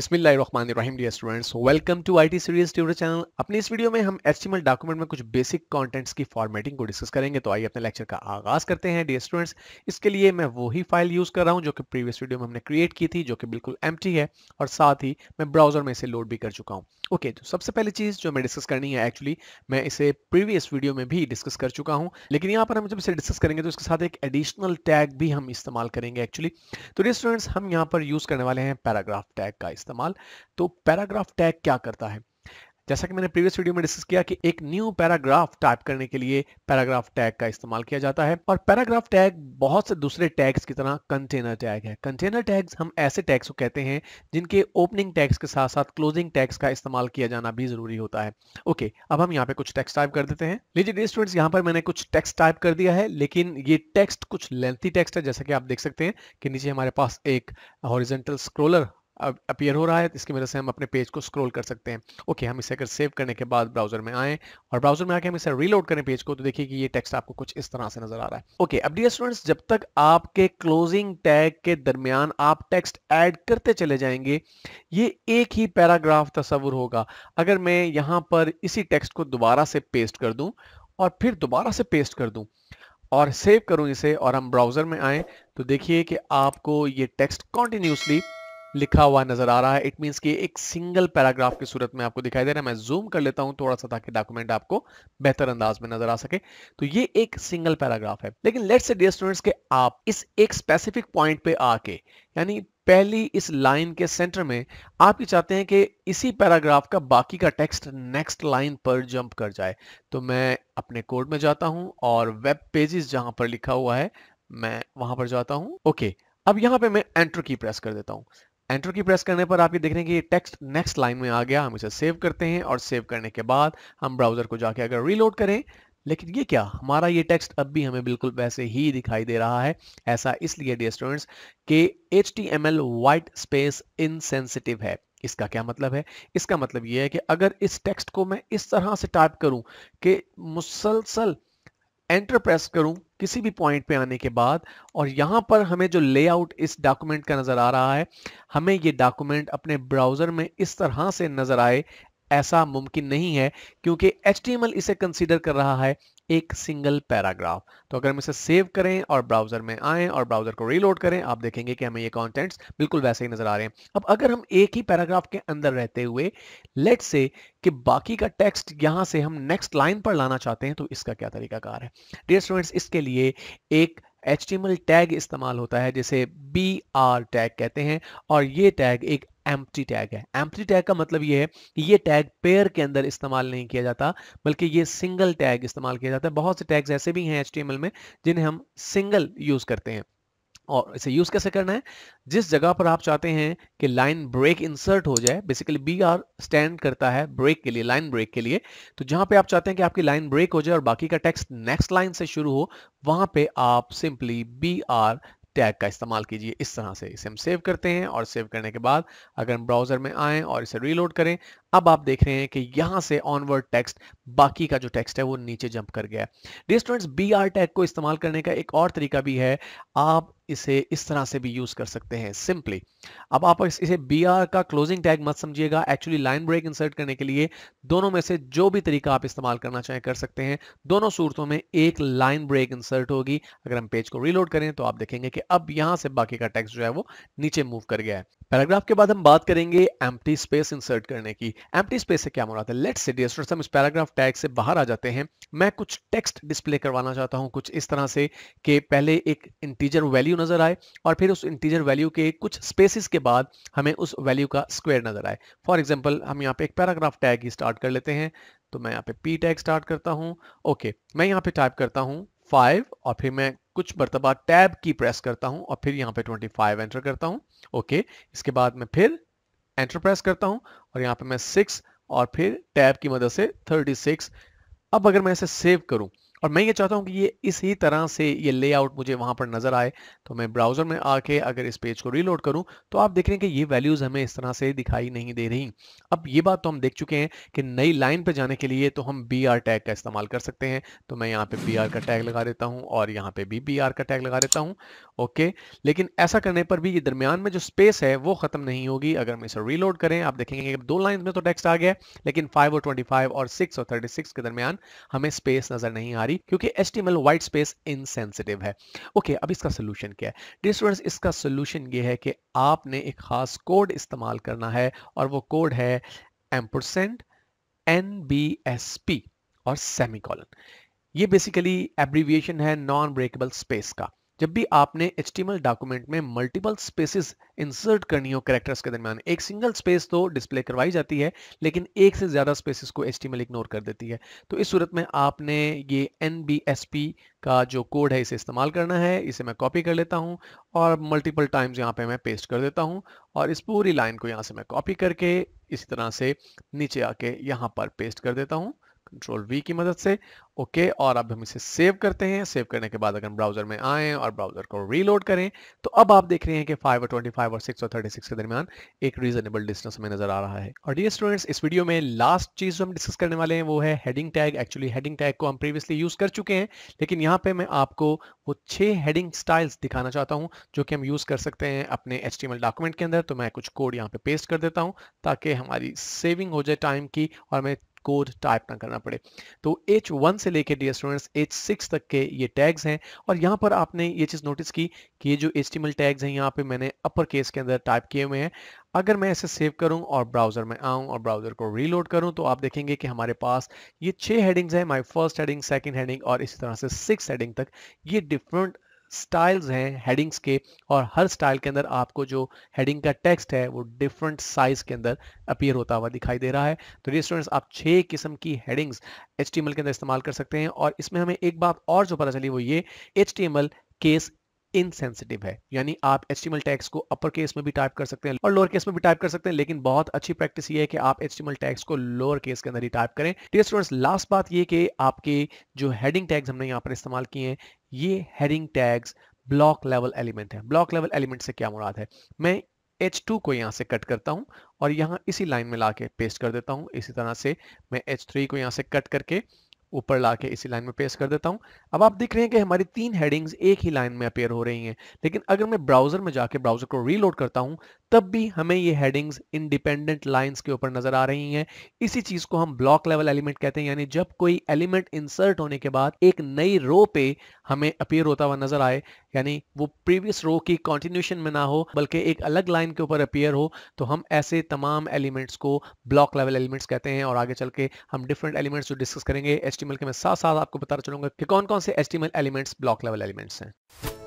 बिस्मिल्लाहिर्रहमानिर्रहीम dear students welcome to IT series tutor channel अपने इस वीडियो में हम एचटीएमएल डॉक्यूमेंट में कुछ बेसिक कंटेंट्स की फॉर्मेटिंग को डिस्कस करेंगे तो आइए अपने लेक्चर का आगाज करते हैं डियर स्टूडेंट्स इसके लिए मैं वही फाइल यूज कर रहा हूं जो कि प्रीवियस वीडियो में हमने क्रिएट की थी जो कि बिल्कुल एम है और साथ ही मैं ब्राउजर में इसे लोड भी कर चुका हूँ ओके okay, तो सबसे पहले चीज जो मैं डिस्कस करनी है एक्चुअली मैं इसे प्रीवियस वीडियो में भी डिस्कस कर चुका हूँ लेकिन यहाँ पर हम जब इसे डिस्कस करेंगे तो इसके साथ एक एडिशनल टैग भी हम इस्तेमाल करेंगे एक्चुअली तो डियर स्टूडेंट्स हम यहाँ पर यूज करने वाले हैं पैराग्राफ टैग का इस्तेमाल इस्तेमाल तो पैराग्राफ टैग क्या करता है जैसा कि मैंने प्रीवियस वीडियो में डिस्कस किया कि एक न्यू पैराग्राफ टाइप करने के लिए पैराग्राफ टैग का इस्तेमाल किया जाता है और पैराग्राफ टैग बहुत से दूसरे टैग्स की तरह कंटेनर टैग है कंटेनर टैग्स हम ऐसे टैग्स को कहते हैं जिनके ओपनिंग टैग्स के साथ साथ क्लोजिंग टैग्स का इस्तेमाल किया जाना भी जरूरी होता है ओके अब हम यहाँ पे कुछ टैक्स टाइप कर देते हैं लीजिए स्टूडेंट्स यहाँ पर मैंने कुछ टैक्स टाइप कर दिया है लेकिन ये टेक्स्ट कुछ लेंथी टेक्स्ट है जैसा कि आप देख सकते हैं कि नीचे हमारे पास एक हॉरिजेंटल स्क्रोलर अपीयर हो रहा है इसकी वजह से हम अपने पेज को स्क्रॉल कर सकते हैं ओके हम इसे अगर सेव करने के बाद ब्राउजर में आए और ब्राउजर में आके हम इसे रीलोड करें पेज को तो देखिए कि ये टेक्स्ट आपको कुछ इस तरह से नजर आ रहा है ओके अब डी स्टूडेंट्स जब तक आपके क्लोजिंग टैग के दरमियान आप टेक्स्ट ऐड करते चले जाएंगे ये एक ही पैराग्राफ तस्वुर होगा अगर मैं यहाँ पर इसी टेक्स्ट को दोबारा से पेस्ट कर दूँ और फिर दोबारा से पेस्ट कर दूँ और सेव करूँ इसे और हम ब्राउज़र में आएँ तो देखिए कि आपको ये टेक्स्ट कॉन्टीन्यूसली लिखा हुआ नजर आ रहा है इट मीन्स कि एक सिंगल पैराग्राफ की सूरत में आपको दिखाई दे रहा है मैं जूम कर लेता हूं थोड़ा सा ताकि डॉक्यूमेंट आपको बेहतर अंदाज में नजर आ सके तो ये एक सिंगल पैराग्राफ है लेकिन लेट्स से डियर स्टूडेंट्स के आप इस एक स्पेसिफिक पॉइंट पे आके यानी पहली इस लाइन के सेंटर में आप ये चाहते हैं कि इसी पैराग्राफ का बाकी का टेक्स्ट नेक्स्ट लाइन पर जंप कर जाए तो मैं अपने कोड में जाता हूं और वेब पेजेस जहां पर लिखा हुआ है मैं वहां पर जाता हूं ओके अब यहां पे मैं एंटर की प्रेस कर देता हूं एंटर की प्रेस करने पर आप ये देख रहे हैं कि टेक्स्ट नेक्स्ट लाइन में आ गया हम इसे सेव करते हैं और सेव करने के बाद हम ब्राउजर को जाके अगर रीलोड करें लेकिन ये क्या हमारा ये टेक्स्ट अब भी हमें बिल्कुल वैसे ही दिखाई दे रहा है ऐसा इसलिए डी स्टूडेंट्स के H T M L white space insensitive है इसका क्या मतलब है इसका मतलब ये है कि अगर इस टेक्स्ट को मैं इस तरह से टाइप करूं कि मुसलसल एंटर प्रेस करूं किसी भी पॉइंट पे आने के बाद और यहां पर हमें जो लेआउट इस डॉक्यूमेंट का नज़र आ रहा है हमें ये डॉक्यूमेंट अपने ब्राउज़र में इस तरह से नज़र आए ऐसा मुमकिन नहीं है क्योंकि एच इसे कंसिडर कर रहा है एक सिंगल पैराग्राफ तो अगर हम इसे सेव करें और ब्राउजर में आए और ब्राउजर को रीलोड करें आप देखेंगे कि हमें ये कॉन्टेंट्स बिल्कुल वैसे ही नजर आ रहे हैं अब अगर हम एक ही पैराग्राफ के अंदर रहते हुए लेट से कि बाकी का टेक्स्ट यहां से हम नेक्स्ट लाइन पर लाना चाहते हैं तो इसका क्या तरीकाकार है डियर स्टूडेंट्स इसके लिए एक एच टैग इस्तेमाल होता है जिसे बी आर टैग कहते हैं और ये टैग एक एम्प्टी टैग है एम्प्टी टैग का मतलब ये है कि ये टैग पेयर के अंदर इस्तेमाल नहीं किया जाता बल्कि ये सिंगल टैग इस्तेमाल किया जाता है बहुत से टैग्स ऐसे भी हैं एच में जिन्हें हम सिंगल यूज़ करते हैं और इसे यूज़ कैसे करना है जिस जगह पर आप चाहते हैं कि लाइन ब्रेक इंसर्ट हो जाए बेसिकली बी आर स्टैंड करता है ब्रेक के लिए लाइन ब्रेक के लिए तो जहां पे आप चाहते हैं कि आपकी लाइन ब्रेक हो जाए और बाकी का टेक्स्ट नेक्स्ट लाइन से शुरू हो वहां पे आप सिंपली बी आर टैग का इस्तेमाल कीजिए इस तरह से इसे हम सेव करते हैं और सेव करने के बाद अगर हम ब्राउजर में आए और इसे रीलोड करें अब आप देख रहे हैं कि यहां से ऑनवर्ड टेक्स्ट बाकी का जो टेक्स्ट है वो नीचे जंप कर गया dear students B R tag को इस्तेमाल करने का एक और तरीका भी है आप इसे इस तरह से भी यूज कर सकते हैं सिंपली अब आप इसे बी आर का क्लोजिंग टैग मत समझिएगा एक्चुअली लाइन ब्रेक इंसर्ट करने के लिए दोनों में से जो भी तरीका आप इस्तेमाल करना चाहें कर सकते हैं दोनों सूरतों में एक लाइन ब्रेक इंसर्ट होगी अगर हम पेज को रीलोड करें तो आप देखेंगे कि अब यहां से बाकी का टैक्स जो है वो नीचे मूव कर गया है पैराग्राफ के बाद हम बात करेंगे एम्प्टी स्पेस इंसर्ट करने की एम्प्टी स्पेस से क्या मुराद है लेट्स से डिस्टर्स हम इस पैराग्राफ टैग से बाहर आ जाते हैं मैं कुछ टेक्स्ट डिस्प्ले करवाना चाहता हूं कुछ इस तरह से कि पहले एक इंटीजर वैल्यू नजर आए और फिर उस इंटीजर वैल्यू के कुछ स्पेसिस के बाद हमें उस वैल्यू का स्क्वेयर नजर आए फॉर एग्जाम्पल हम यहाँ पे एक पैराग्राफ टैग ही स्टार्ट कर लेते हैं तो मैं यहाँ पे पी टैग स्टार्ट करता हूँ ओके मैं यहाँ पे टाइप करता हूँ फाइव और फिर मैं कुछ मरतबा टैब की प्रेस करता हूं और फिर यहाँ पे 25 एंटर करता हूं ओके इसके बाद मैं फिर एंटर प्रेस करता हूं और यहाँ पे मैं 6 और फिर टैब की मदद से 36 अब अगर मैं इसे सेव करूं और मैं ये चाहता हूँ कि ये इसी तरह से ये लेआउट मुझे वहाँ पर नज़र आए तो मैं ब्राउज़र में आके अगर इस पेज को रीलोड करूँ तो आप देख रहे हैं कि ये वैल्यूज़ हमें इस तरह से दिखाई नहीं दे रही अब ये बात तो हम देख चुके हैं कि नई लाइन पर जाने के लिए तो हम बी टैग का इस्तेमाल कर सकते हैं तो मैं यहाँ पर बी का टैग लगा देता हूँ और यहाँ पर भी बी का टैग लगा देता हूँ ओके लेकिन ऐसा करने पर भी ये दरमियान में जो स्पेस है वो ख़त्म नहीं होगी अगर हम इसे रीलोड करें आप देखेंगे कि दो लाइन में तो टेक्स्ट आ गया लेकिन फाइव और ट्वेंटी और सिक्स और थर्टी के दरमियान हमें स्पेस नज़र नहीं आ रही हमारी क्योंकि एस टी वाइट स्पेस इनसेंसिटिव है ओके okay, अब इसका सोल्यूशन क्या है डिस्टूडेंट्स इसका सोल्यूशन ये है कि आपने एक खास कोड इस्तेमाल करना है और वो कोड है ampersand N B S P और सेमी ये बेसिकली एब्रीविएशन है नॉन ब्रेकेबल स्पेस का जब भी आपने एच डॉक्यूमेंट में मल्टीपल स्पेसेस इंसर्ट करनी हो करेक्टर्स के दरमियान एक सिंगल स्पेस तो डिस्प्ले करवाई जाती है लेकिन एक से ज़्यादा स्पेसेस को एच इग्नोर कर देती है तो इस सूरत में आपने ये एन का जो कोड है इसे इस्तेमाल करना है इसे मैं कॉपी कर लेता हूँ और मल्टीपल टाइम्स यहाँ पे मैं पेस्ट कर देता हूँ और इस पूरी लाइन को यहाँ से मैं कॉपी करके इसी तरह से नीचे आके यहाँ पर पेस्ट कर देता हूँ कंट्रोल वी की मदद से ओके और अब हम इसे सेव करते हैं सेव करने के बाद अगर हम ब्राउजर में आए और ब्राउजर को रीलोड करें तो अब आप देख रहे हैं कि 5 और 25 और 6 और 36 के दरमियान एक रीजनेबल डिस्टेंस में नजर आ रहा है और डी स्टूडेंट्स इस वीडियो में लास्ट चीज जो हम डिस्कस करने वाले हैं वो है heading tag actually heading tag को हम प्रीवियसली यूज कर चुके हैं लेकिन यहाँ पे मैं आपको वो छह हेडिंग स्टाइल्स दिखाना चाहता हूँ जो कि हम यूज कर सकते हैं अपने एच डॉक्यूमेंट के अंदर तो मैं कुछ कोड यहाँ पे पेस्ट कर देता हूँ ताकि हमारी सेविंग हो जाए टाइम की और हमें कोड टाइप ना करना पड़े तो एच वन से लेके डी स्टूडेंट्स सिक्स तक के ये टैग्स हैं और यहाँ पर आपने ये चीज़ नोटिस की कि ये जो एच टैग्स हैं यहाँ पे मैंने अपर केस के अंदर टाइप किए हुए हैं अगर मैं इसे सेव करूं और ब्राउज़र में आऊं और ब्राउज़र को रीलोड करूं तो आप देखेंगे कि हमारे पास ये छह हेडिंग्स हैं my first heading second heading और इसी तरह से सिक्स हेडिंग तक ये डिफरेंट स्टाइल्स हैं हेडिंग्स के और हर स्टाइल के अंदर आपको जो हेडिंग का टेक्स्ट है वो डिफरेंट साइज के अंदर अपीयर होता हुआ दिखाई दे रहा है तो ये स्टूडेंट्स आप छह किस्म की हेडिंग्स एच के अंदर इस्तेमाल कर सकते हैं और इसमें हमें एक बात और जो पता चली वो ये एच केस इनसेंसिटिव है यानी आप एच टैक्स को अपर केस में भी टाइप कर सकते हैं और लोअर केस में भी टाइप कर सकते हैं लेकिन बहुत अच्छी प्रैक्टिस ये है कि आप एच टैक्स को लोअर केस के अंदर ही टाइप करें डियर स्टूडेंट्स लास्ट बात ये कि आपके जो हेडिंग टैग्स हमने यहाँ पर इस्तेमाल किए हैं ये heading tags block level element है ब्लॉक लेवल एलिमेंट से क्या मुराद है मैं एच को यहाँ से कट करता हूँ और यहाँ इसी लाइन में ला पेस्ट कर देता हूँ इसी तरह से मैं एच को यहाँ से कट करके ऊपर लाके इसी लाइन में पेस्ट कर देता हूं अब आप देख रहे हैं कि हमारी तीन हेडिंग्स एक ही लाइन में अपेयर हो रही हैं लेकिन अगर मैं ब्राउज़र में जाके ब्राउज़र को रीलोड करता हूं तब भी हमें ये हेडिंग्स इंडिपेंडेंट लाइंस के ऊपर नज़र आ रही हैं इसी चीज़ को हम ब्लॉक लेवल एलिमेंट कहते हैं यानी जब कोई एलिमेंट इंसर्ट होने के बाद एक नई रो पे हमें अपेयर होता हुआ नज़र आए यानी वो प्रीवियस रो की कॉन्टिन्यूशन में ना हो बल्कि एक अलग लाइन के ऊपर अपियर हो तो हम ऐसे तमाम एलिमेंट्स को ब्लॉक लेवल एलिमेंट्स कहते हैं और आगे चल के हम डिफरेंट एलिमेंट्स जो डिस्कस करेंगे एस्टिमल के मैं साथ साथ आपको बता चलूंगा कि कौन कौन से HTML elements block level elements हैं